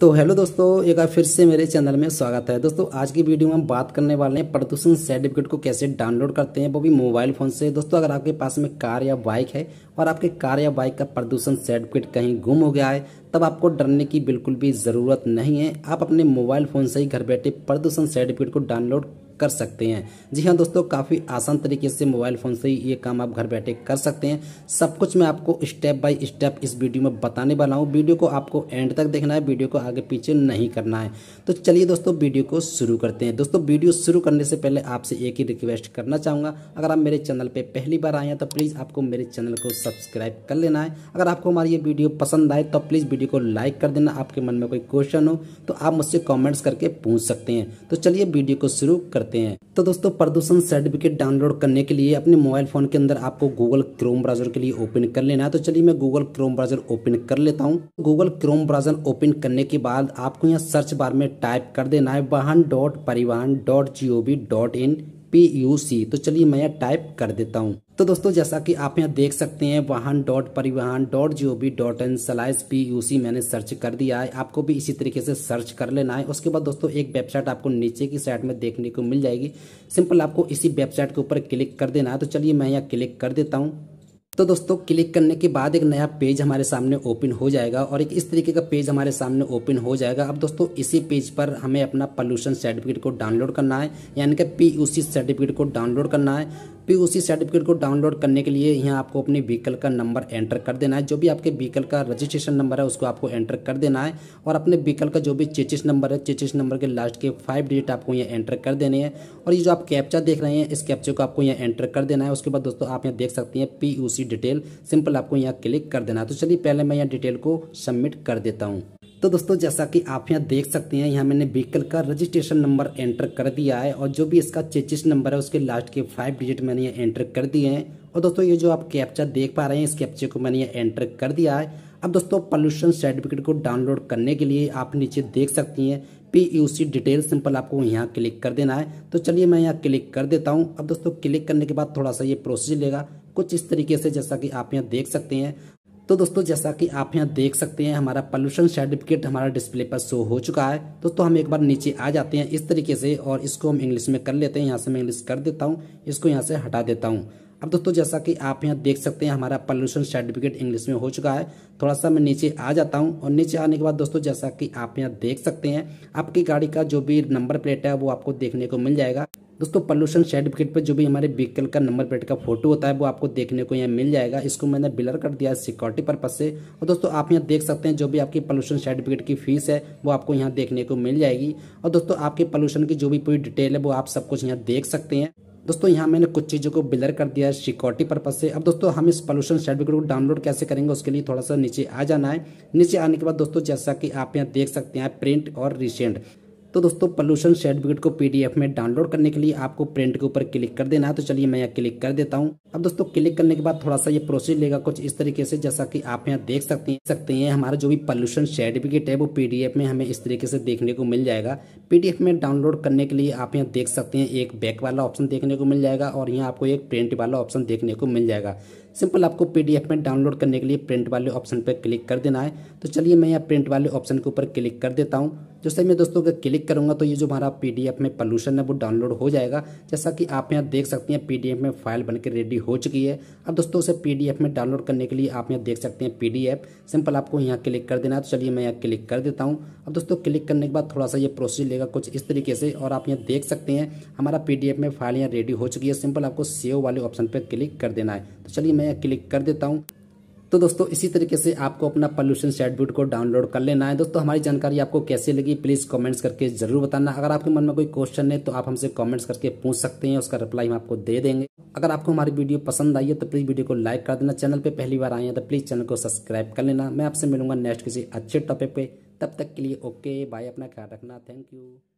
तो हेलो दोस्तों एक बार फिर से मेरे चैनल में स्वागत है दोस्तों आज की वीडियो में हम बात करने वाले हैं प्रदूषण सर्टिफिकेट को कैसे डाउनलोड करते हैं वो भी मोबाइल फ़ोन से दोस्तों अगर आपके पास में कार या बाइक है और आपके कार या बाइक का प्रदूषण सर्टिफिकेट कहीं गुम हो गया है तब आपको डरने की बिल्कुल भी ज़रूरत नहीं है आप अपने मोबाइल फ़ोन से ही घर बैठे प्रदूषण सर्टिफिकेट को डाउनलोड कर सकते हैं जी हाँ दोस्तों काफ़ी आसान तरीके से मोबाइल फ़ोन से ये काम आप घर बैठे कर सकते हैं सब कुछ मैं आपको स्टेप बाय स्टेप इस वीडियो में बताने वाला हूँ वीडियो को आपको एंड तक देखना है वीडियो को आगे पीछे नहीं करना है तो चलिए दोस्तों वीडियो को शुरू करते हैं दोस्तों वीडियो शुरू करने से पहले आपसे एक ही रिक्वेस्ट करना चाहूँगा अगर आप मेरे चैनल पर पहली बार आए हैं तो प्लीज़ आपको मेरे चैनल को सब्सक्राइब कर लेना है अगर आपको हमारी ये वीडियो पसंद आए तो प्लीज़ वीडियो को लाइक कर देना आपके मन में कोई क्वेश्चन हो तो आप मुझसे कॉमेंट्स करके पूछ सकते हैं तो चलिए वीडियो को शुरू करते करते हैं तो दोस्तों प्रदूषण सर्टिफिकेट डाउनलोड करने के लिए अपने मोबाइल फोन के अंदर आपको गूगल क्रोम ब्राउजर के लिए ओपन कर लेना है तो चलिए मैं गूगल क्रोम ब्राउजर ओपन कर लेता हूँ गूगल क्रोम ब्राउजर ओपन करने के बाद आपको यहाँ सर्च बार में टाइप कर देना है Vahan dot Parivahan dot G O V dot in P U C तो चलिए मैं यहाँ टाइप कर देता हूँ तो दोस्तों जैसा कि आप यहाँ देख सकते हैं Vahan dot Parivahan dot G O V dot in slash P U C मैंने सर्च कर दिया है आपको भी इसी तरीके से सर्च कर लेना है उसके बाद दोस्तों एक वेबसाइट आपको नीचे की साइड में देखने को मिल जाएगी सिंपल आपको इसी वेबसाइट के ऊपर क्लिक कर देना है तो चलिए मैं यहाँ क्लिक कर देता हूँ तो दोस्तों क्लिक करने के बाद एक नया पेज हमारे सामने ओपन हो जाएगा और एक इस तरीके का पेज हमारे सामने ओपन हो जाएगा अब दोस्तों इसी पेज पर हमें अपना पॉल्यूशन सर्टिफिकेट को डाउनलोड करना है यानी कि सी सर्टिफिकेट को डाउनलोड करना है उसी सर्टिफिकेट को डाउनलोड करने के लिए यहाँ आपको अपने व्हीकल का नंबर एंटर कर देना है जो भी आपके व्हीकल का रजिस्ट्रेशन नंबर है उसको आपको एंटर कर देना है और अपने व्हीकल का जो भी चेचिस नंबर है चेचिस नंबर के लास्ट के फाइव डिजिट आपको यहाँ एंटर कर देने हैं और ये जो आप कैप्चा देख रहे हैं इस कैप्चे को आपको यहाँ एंटर कर देना है उसके बाद दोस्तों आप यहाँ देख सकते हैं पी सी डिटेल सिंपल आपको यहाँ क्लिक कर देना तो चलिए पहले मैं यहाँ डिटेल को सबमिट कर देता हूँ तो दोस्तों जैसा कि आप यहां देख सकते हैं यहां मैंने व्हीकल का रजिस्ट्रेशन नंबर एंटर कर दिया है और जो भी इसका चेचिस नंबर है उसके लास्ट के फाइव डिजिट मैंने यहां एंटर कर दिए हैं और दोस्तों ये जो आप कैप्चा देख पा रहे हैं इस कैप्चे को मैंने यहां एंटर कर दिया है अब दोस्तों पॉल्यूशन सर्टिफिकेट को डाउनलोड करने के लिए आप नीचे देख सकती हैं पी डिटेल सिंपल आपको यहाँ क्लिक कर देना है तो चलिए मैं यहाँ क्लिक कर देता हूँ अब दोस्तों क्लिक करने के बाद थोड़ा सा ये प्रोसेस लेगा कुछ इस तरीके से जैसा कि आप यहाँ देख सकते हैं तो दोस्तों जैसा कि आप यहाँ देख सकते हैं हमारा पॉल्यूशन सर्टिफिकेट हमारा डिस्प्ले पर शो हो चुका है दोस्तों हम एक बार नीचे आ जाते हैं इस तरीके से और इसको हम इंग्लिश में कर लेते हैं यहाँ से मैं इंग्लिश कर देता हूँ इसको यहाँ से हटा देता हूँ अब दोस्तों जैसा कि आप यहाँ देख सकते हैं हमारा पॉल्यूशन सर्टिफिकेट इंग्लिश में हो चुका है थोड़ा सा मैं नीचे आ जाता हूँ और नीचे आने के बाद दोस्तों जैसा कि आप यहाँ देख सकते हैं आपकी गाड़ी का जो भी नंबर प्लेट है वो आपको देखने को मिल जाएगा दोस्तों पॉल्यूशन सर्टिफिकेट पर जो भी हमारे व्हीकल का नंबर प्लेट का फोटो होता है वो आपको देखने को यहाँ मिल जाएगा इसको मैंने बिलर कर दिया है सिक्योरिटी पर्पज से और दोस्तों आप यहाँ देख सकते हैं जो भी आपकी पॉल्यूशन सर्टिफिकेट की फीस है वो आपको यहाँ देखने को मिल जाएगी और दोस्तों आपके पॉल्यूशन की जो भी पूरी डिटेल है वो आप सब कुछ यहाँ देख सकते हैं दोस्तों यहाँ मैंने कुछ चीज़ों को बिलर कर दिया है सिक्योरिटी पर्पज से अब दोस्तों हम इस पॉल्यूशन सर्टिफिकेट को डाउनलोड कैसे करेंगे उसके लिए थोड़ा सा नीचे आ जाना है नीचे आने के बाद दोस्तों जैसा कि आप यहाँ देख सकते हैं प्रिंट और रिसेंट तो दोस्तों पॉल्यूशन सर्टिफिकेट को पीडीएफ में डाउनलोड करने के लिए आपको प्रिंट के ऊपर क्लिक कर देना है तो चलिए मैं यहाँ क्लिक कर देता हूँ अब दोस्तों क्लिक करने के बाद थोड़ा सा ये प्रोसेस लेगा कुछ इस तरीके से जैसा कि आप यहाँ देख सकते हैं सकते हैं हमारा जो भी पॉल्यूशन सर्टिफिकेट है वो पीडीएफ में हमें इस तरीके से देखने को मिल जाएगा पीडीएफ में डाउनलोड करने के लिए आप यहाँ देख सकते हैं एक बैक वाला ऑप्शन देखने को मिल जाएगा और यहाँ आपको एक प्रिंट वाला ऑप्शन देखने को मिल जाएगा सिंपल आपको पीडीएफ में डाउनलोड करने के लिए प्रिंट वाले ऑप्शन पर क्लिक कर देना है तो चलिए मैं यहाँ प्रिंट वाले ऑप्शन के ऊपर क्लिक कर देता हूँ जैसे मैं दोस्तों अगर क्लिक करूँगा तो ये जो हमारा पीडीएफ में पोल्यूशन है वो डाउनलोड हो जाएगा जैसा कि आप यहाँ देख सकते हैं पीडीएफ में फाइल बनकर रेडी हो चुकी है अब दोस्तों उसे पीडीएफ में डाउनलोड करने के लिए आप यहाँ देख सकते हैं पीडीएफ सिंपल आपको यहाँ क्लिक कर देना है तो चलिए मैं यहाँ क्लिक कर देता हूँ अब दोस्तों क्लिक करने के बाद थोड़ा सा ये प्रोसेस लेगा कुछ इस तरीके से और आप यहाँ देख सकते हैं हमारा पी में फाइल यहाँ रेडी हो चुकी है सिंपल आपको सेव वाले ऑप्शन पर क्लिक कर देना है तो चलिए मैं मैं क्लिक कर देता हूँ तो दोस्तों इसी तरीके से आपको अपना पॉल्यूशन शेडब्यूट को डाउनलोड कर लेना है दोस्तों हमारी जानकारी आपको कैसे लगी प्लीज़ कमेंट्स करके जरूर बताना अगर आपके मन में कोई क्वेश्चन है तो आप हमसे कमेंट्स करके पूछ सकते हैं उसका रिप्लाई हम आपको दे देंगे अगर आपको हमारी वीडियो पसंद आई है तो प्लीज़ वीडियो को लाइक कर देना चैनल पर पहली बार आए हैं तो प्लीज़ चैनल को सब्सक्राइब कर लेना मैं आपसे मिलूंगा नेक्स्ट किसी अच्छे टॉपिक पर तब तक के लिए ओके बाय अपना ख्याल रखना थैंक यू